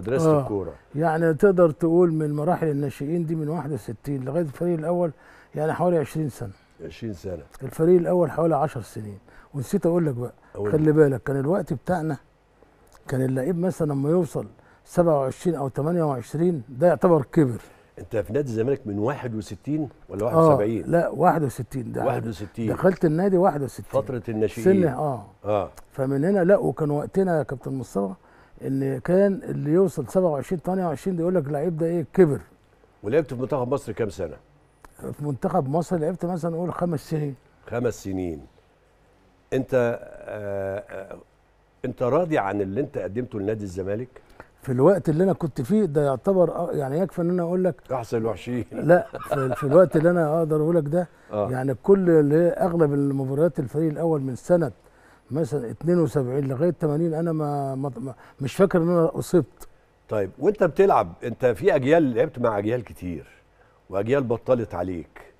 مدرسه آه. الكوره يعني تقدر تقول من مراحل الناشئين دي من 61 لغايه الفريق الاول يعني حوالي 20 سنه 20 سنه الفريق الاول حوالي 10 سنين ونسيت اقول لك بقى أقول خلي بالك كان الوقت بتاعنا كان اللعيب مثلا لما يوصل 27 او 28 ده يعتبر كبر انت في نادي الزمالك من 61 ولا 71 آه لا 61 ده 61 دخلت النادي 61 فتره الناشئين سن اه اه فمن هنا لا وكان وقتنا يا كابتن مصطفى ان كان اللي يوصل 27 28 ده يقول لك اللعيب ده ايه كبر ولعبت في منتخب مصر كام سنه؟ في منتخب مصر لعبت مثلا اقول خمس سنين خمس سنين انت آه،, آه انت راضي عن اللي انت قدمته لنادي الزمالك؟ في الوقت اللي انا كنت فيه ده يعتبر آه، يعني يكفي ان انا اقول لك احسن الوحشين لا في, في الوقت اللي انا اقدر اقول لك ده آه. يعني كل اللي اغلب المباريات الفريق الاول من سنه مثلا 72 لغايه 80 انا ما, ما مش فاكر ان انا اصبت طيب وانت بتلعب انت في اجيال لعبت مع اجيال كتير واجيال بطلت عليك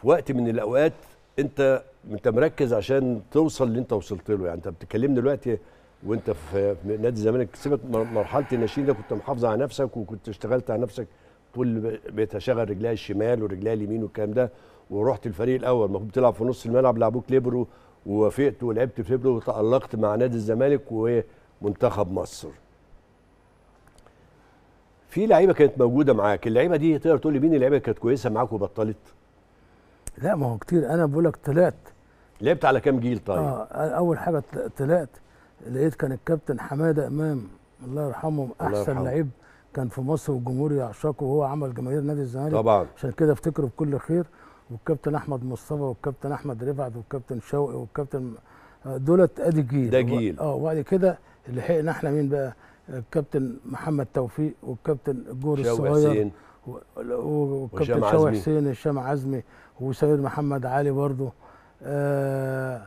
في وقت من الاوقات انت انت مركز عشان توصل اللي انت وصلت له يعني انت بتكلمني دلوقتي وانت في نادي الزمالك سيبك مرحله الناشئين ده كنت محافظ على نفسك وكنت اشتغلت على نفسك طول بقيت اشغل رجلي الشمال ورجلي اليمين والكلام ده ورحت الفريق الاول ما كنت بتلعب في نص الملعب لعبوك ليبرو ووافقت ولعبت في ابرو وتألقت مع نادي الزمالك ومنتخب مصر في لعيبه كانت موجوده معاك اللعيبه دي تقدر تقول لي مين اللعيبه كانت كويسه معاك وبطلت لا ما هو كتير انا بقول لك طلعت لعبت على كام جيل طيب اه اول حاجه طلعت لقيت كان الكابتن حماده امام الله يرحمه احسن لعيب كان في مصر والجمهور يعشقه وهو عمل جماهير نادي الزمالك طبعا عشان كده افتكره بكل خير والكابتن احمد مصطفى والكابتن احمد رفعت والكابتن شوقي والكابتن آه، دولت ادي جيل ده جيل اه وبعد كده لحقنا احنا مين بقى الكابتن محمد توفيق والكابتن جور الصغير وكابتن شو حسين هشام عزمي وسيد محمد علي برضه آه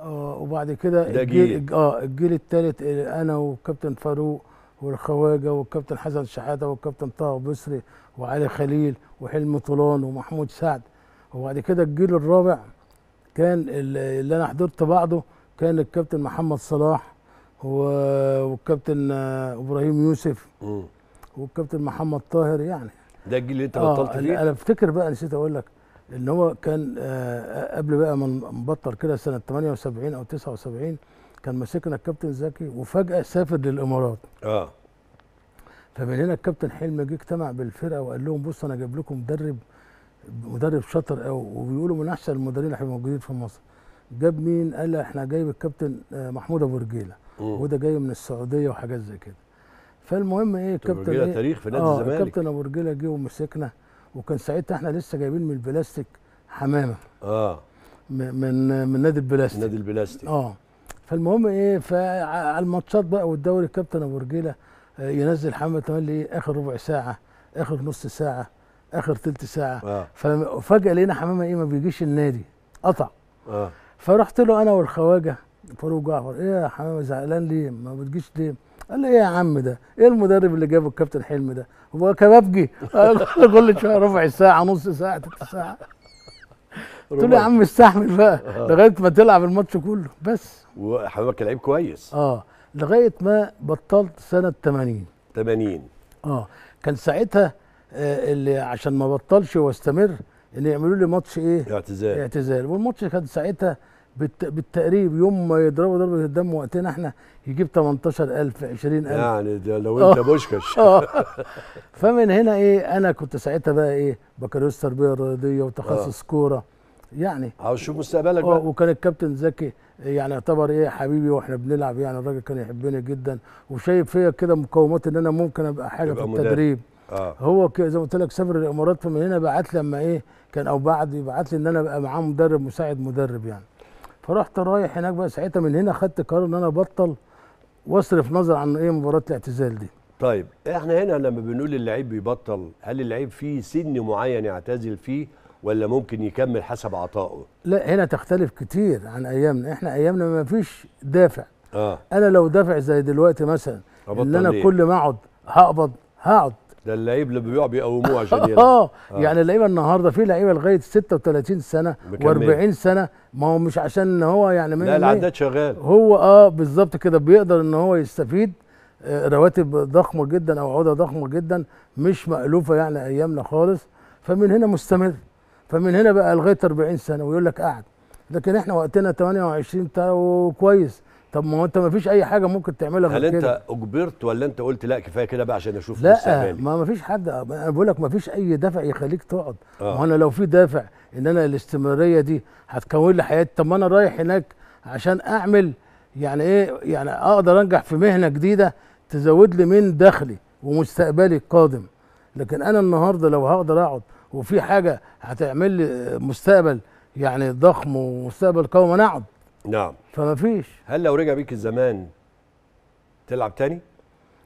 آه وبعد كده الجيل جيل. اه الجيل الثالث انا والكابتن فاروق والخواجه والكابتن حسن شحاته والكابتن طه بصري وعلي خليل وحلمي طولان ومحمود سعد وبعد كده الجيل الرابع كان اللي انا حضرت بعضه كان الكابتن محمد صلاح والكابتن آه، ابراهيم يوسف والكابتن محمد طاهر يعني ده الجيل اللي انت آه، بطلت آه فيه؟ انا افتكر بقى نسيت اقول لك ان هو كان آه قبل بقى ما نبطل كده سنه 78 او 79 كان ماسكنا الكابتن زكي وفجاه سافر للامارات اه فمن هنا الكابتن حلمي جه اجتمع بالفرقه وقال لهم بص انا جايب لكم مدرب مدرب شاطر قوي وبيقولوا من احسن المدربين اللي هيبقوا موجودين في مصر جاب مين قال احنا جايب الكابتن آه، محمود ابو رجيله وده جاي من السعوديه وحاجات زي كده فالمهم ايه الكابتن ايه تاريخ في نادي آه، الزمالك آه الكابتن ابو رجيله جه ومسكنا وكان ساعتها احنا لسه جايبين من البلاستيك حمامه اه من من نادي البلاستيك نادي البلاستيك اه فالمهم ايه فعلى الماتشات بقى والدوري الكابتن ابو رجيله آه، ينزل حمامه تملي ايه اخر ربع ساعه اخر نص ساعه اخر ثلث ساعه آه. ففجاه لقينا حمامه ايه ما بيجيش النادي قطع آه. فرحت له انا والخواجه فاروق جعفر ايه يا حمامه زعلان ليه ما بتجيش ليه قال لي ايه يا عم ده ايه المدرب اللي جابه الكابتن حلمي ده هو كبابجي قال كل شويه ربع ساعه نص ساعه ثلث ساعه قلت له يا عم استحمل بقى آه. لغايه ما تلعب الماتش كله بس كان لعيب كويس اه لغايه ما بطلت سنه 80 80 اه كان ساعتها آه، اللي عشان ما بطلش واستمر ان يعملوا لي ماتش ايه اعتزال اعتزال والماتش كان ساعتها بالتقريب يوم ما يضربوا ضربه الدم وقتنا احنا يجيب 18000 20000 يعني ده لو آه. انت بوشكش آه. فمن هنا ايه انا كنت ساعتها بقى ايه بكالوريوس تربيه رياضيه وتخصص كوره يعني عاوز اشوف مستقبلك بقى وكان الكابتن زكي يعني يعتبر ايه حبيبي واحنا بنلعب يعني الراجل كان يحبني جدا وشايف فيا كده مقومات ان انا ممكن ابقى حاجه في التدريب مدارب. آه. هو زي ما قلت لك سافر الامارات فمن هنا بعت لي اما ايه كان او بعد يبعت لي ان انا ابقى معاه مدرب مساعد مدرب يعني فرحت رايح هناك بقى ساعتها من هنا خدت قرار ان انا ابطل واصرف نظر عن ايه مباراه الاعتزال دي طيب احنا هنا لما بنقول اللعيب بيبطل هل اللعيب فيه سن معين يعتزل فيه ولا ممكن يكمل حسب عطائه لا هنا تختلف كتير عن ايامنا احنا ايامنا ما فيش دافع آه. انا لو دافع زي دلوقتي مثلا ان انا كل ما اقعد هقبض هقعد ده اللعيب اللي بيقع بيقوموه عشان يلعب آه،, اه يعني اللعيبه النهارده في لعيبه لغايه 36 سنه و40 سنه ما هو مش عشان ان هو يعني لا العداد شغال هو اه بالظبط كده بيقدر ان هو يستفيد آه رواتب ضخمه جدا او عوده ضخمه جدا مش مألوفه يعني ايامنا خالص فمن هنا مستمر فمن هنا بقى لغايه 40 سنه ويقول لك قعد لكن احنا وقتنا 28 وكويس طب ما هو انت ما فيش اي حاجه ممكن تعملها غير كده هل انت اجبرت ولا انت قلت لا كفايه كده بقى عشان اشوف لا ما ما فيش حد انا بقول لك ما فيش اي دافع يخليك تقعد آه. ما انا لو في دافع ان انا الاستمراريه دي هتكون لي حياتي طب ما انا رايح هناك عشان اعمل يعني ايه يعني اقدر انجح في مهنه جديده تزود لي من دخلي ومستقبلي القادم لكن انا النهارده لو هقدر اقعد وفي حاجه هتعمل لي مستقبل يعني ضخم ومستقبل قوي انا اقعد نعم فما فيش هل لو رجع بيك الزمان تلعب تاني؟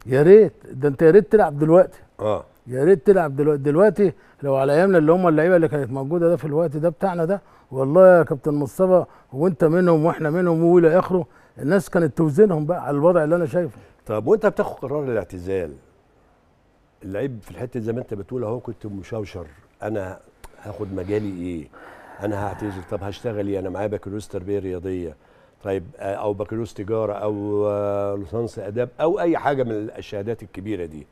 يا ريت ده انت يا ريت تلعب دلوقتي اه يا ريت تلعب دلوقتي دلوقتي لو على ايامنا اللي هم اللعيبه اللي كانت موجوده ده في الوقت ده بتاعنا ده والله يا كابتن مصطفى وانت منهم واحنا منهم والى اخره الناس كانت توزنهم بقى على الوضع اللي انا شايفه طب وانت بتاخد قرار الاعتزال اللعيب في الحته زي ما انت بتقول اهو كنت مشوشر انا هاخد مجالي ايه انا هعتذر طب هشتغل ايه انا معايا بكالوريوس تربيه رياضيه طيب آه، او بكالوريوس تجاره او آه، ليسانس اداب او اي حاجه من الشهادات الكبيره دي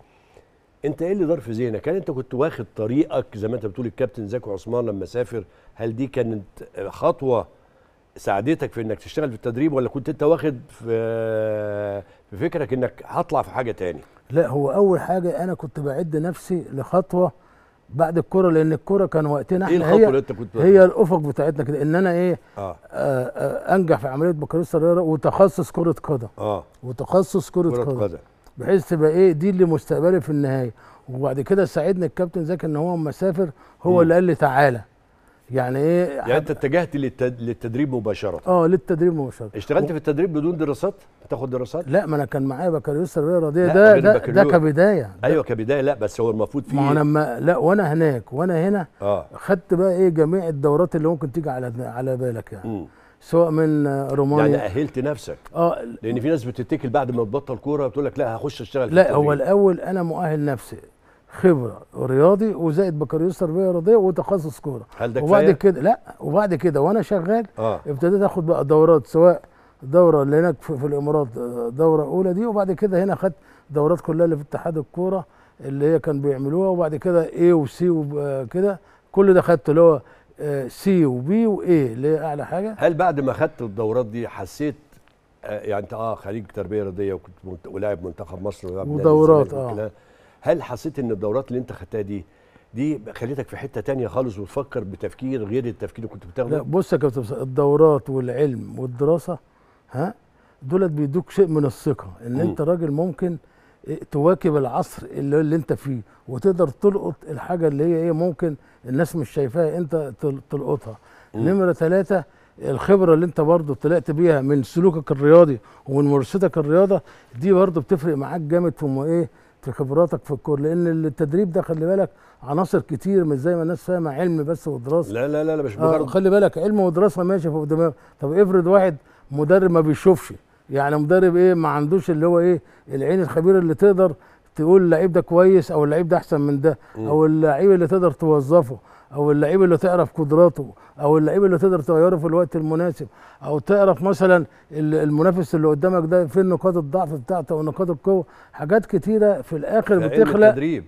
انت ايه اللي دار في ذهنك هل انت كنت واخد طريقك زي ما انت بتقول الكابتن زكي عثمان لما سافر هل دي كانت خطوه ساعدتك في انك تشتغل في التدريب ولا كنت انت واخد في فكرك انك هطلع في حاجه تاني لا هو اول حاجه انا كنت بعد نفسي لخطوه بعد الكرة لأن الكرة كان وقتنا احنا إيه الخطوة اللي أنت كنت هي الأفق بتاعتنا كده إن أنا إيه آه. آه, آه، أنجح في عملية بكالوريوس الرياضه وتخصص كرة قدم آه وتخصص كرة قدم بحيث تبقى إيه دي اللي مستقبلي في النهاية وبعد كده ساعدني الكابتن زكي إن هو اما سافر هو اللي قال لي تعالى يعني ايه يعني انت اتجهت للتدريب مباشره اه للتدريب مباشره اشتغلت و... في التدريب بدون دراسات بتاخد دراسات لا ما انا كان معايا بكالوريوس تربيه رياضيه ده ده, ده كبدايه ايوه كبدايه لا بس هو المفروض في ما انا ما لا وانا هناك وانا هنا آه. خدت بقى ايه جميع الدورات اللي ممكن تيجي على على بالك يعني م. سواء من رومانيا يعني اهلت نفسك اه لان في ناس بتتكل بعد ما تبطل كوره بتقول لك لا هخش اشتغل لا هو الاول انا مؤهل نفسي خبره رياضي وزائد بكالوريوس تربيه رياضيه وتخصص كوره هل ده وبعد كده لا وبعد كده وانا شغال آه. ابتديت اخد بقى دورات سواء دوره اللي هناك في, الامارات آه، دوره اولى دي وبعد كده هنا خدت دورات كلها اللي في اتحاد الكوره اللي هي كان بيعملوها وبعد كده اي وسي وكده آه، كل ده خدته اللي هو سي وبي واي اللي هي اعلى حاجه هل بعد ما خدت الدورات دي حسيت آه، يعني انت اه خريج تربيه رياضيه وكنت ولاعب منتخب مصر ودورات اه هل حسيت ان الدورات اللي انت خدتها دي دي خليتك في حته تانية خالص وتفكر بتفكير غير التفكير اللي كنت بتاخده لا بص يا كابتن الدورات والعلم والدراسه ها دولت بيدوك شيء من الثقه ان م. انت راجل ممكن إيه، تواكب العصر اللي, اللي انت فيه وتقدر تلقط الحاجه اللي هي ايه ممكن الناس مش شايفاها انت تلقطها نمره ثلاثه الخبره اللي انت برضه طلعت بيها من سلوكك الرياضي ومن ممارستك الرياضه دي برضه بتفرق معاك جامد في ايه في خبراتك في الكور لان التدريب ده خلي بالك عناصر كتير مش زي ما الناس فاهمه علم بس ودراسه لا لا لا, لا مش آه، مجرد آه خلي بالك علم ودراسه ماشي في دماغ طب افرض واحد مدرب ما بيشوفش يعني مدرب ايه ما عندوش اللي هو ايه العين الخبيره اللي تقدر تقول اللعيب ده كويس او اللعيب ده احسن من ده او اللعيب اللي تقدر توظفه او اللعيب اللي تعرف قدراته او اللعيب اللي تقدر تغيره في الوقت المناسب او تعرف مثلا المنافس اللي قدامك ده فين نقاط الضعف بتاعته ونقاط القوه حاجات كتيره في الاخر بتخلق التدريب.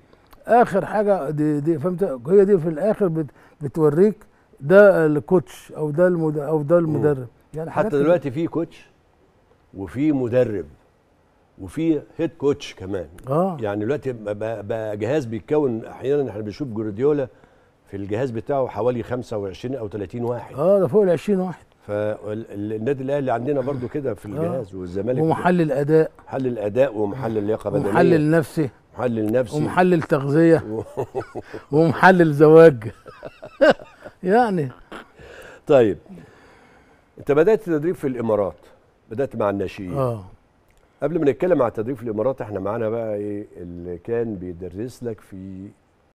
اخر حاجه دي, دي فهمت هي دي في الاخر بت بتوريك ده الكوتش او ده المد او ده المدرب يعني حتى دلوقتي في كوتش وفي مدرب وفي هيد كوتش كمان آه. يعني دلوقتي بقى جهاز بيتكون احيانا احنا بنشوف جوارديولا في الجهاز بتاعه حوالي 25 او 30 واحد اه ده فوق ال 20 واحد فالنادي الاهلي عندنا برضو كده في آه. الجهاز آه. والزمالك ومحلل اداء محلل اداء ومحلل لياقه بدنيه ومحلل نفسي محلل نفسي ومحلل تغذيه ومحلل زواج يعني طيب انت بدات تدريب في الامارات بدات مع الناشئين اه قبل ما نتكلم على التدريب في الامارات احنا معانا بقى ايه اللي كان بيدرس لك في